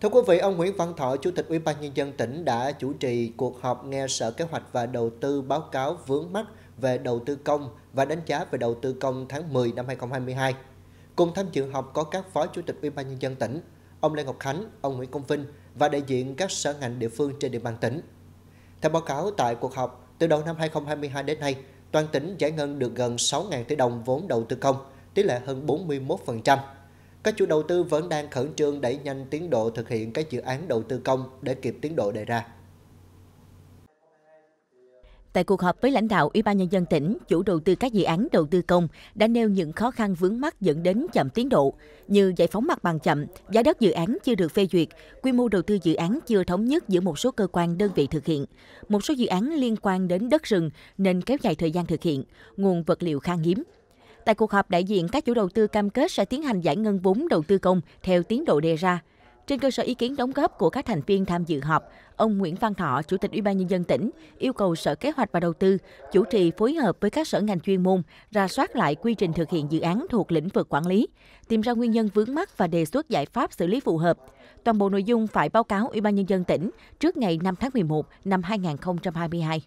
Thưa quý vị, ông Nguyễn Văn Thọ, Chủ tịch Ủy ban Nhân dân tỉnh đã chủ trì cuộc họp nghe Sở Kế hoạch và Đầu tư báo cáo vướng mắc về đầu tư công và đánh giá về đầu tư công tháng 10 năm 2022. Cùng tham dự họp có các Phó Chủ tịch Ủy ban Nhân dân tỉnh, ông Lê Ngọc Khánh, ông Nguyễn Công Vinh và đại diện các sở ngành địa phương trên địa bàn tỉnh. Theo báo cáo tại cuộc họp, từ đầu năm 2022 đến nay, toàn tỉnh giải ngân được gần 6.000 tỷ đồng vốn đầu tư công, tỷ lệ hơn 41% các chủ đầu tư vẫn đang khẩn trương đẩy nhanh tiến độ thực hiện các dự án đầu tư công để kịp tiến độ đề ra. Tại cuộc họp với lãnh đạo Ủy ban nhân dân tỉnh, chủ đầu tư các dự án đầu tư công đã nêu những khó khăn vướng mắt dẫn đến chậm tiến độ như giải phóng mặt bằng chậm, giá đất dự án chưa được phê duyệt, quy mô đầu tư dự án chưa thống nhất giữa một số cơ quan đơn vị thực hiện, một số dự án liên quan đến đất rừng nên kéo dài thời gian thực hiện, nguồn vật liệu khan hiếm. Tại cuộc họp, đại diện các chủ đầu tư cam kết sẽ tiến hành giải ngân vốn đầu tư công theo tiến độ đề ra. Trên cơ sở ý kiến đóng góp của các thành viên tham dự họp, ông Nguyễn Văn Thọ, Chủ tịch Ủy ban nhân dân tỉnh, yêu cầu Sở Kế hoạch và Đầu tư chủ trì phối hợp với các sở ngành chuyên môn ra soát lại quy trình thực hiện dự án thuộc lĩnh vực quản lý, tìm ra nguyên nhân vướng mắc và đề xuất giải pháp xử lý phù hợp. Toàn bộ nội dung phải báo cáo Ủy ban nhân dân tỉnh trước ngày 5 tháng 11 năm 2022.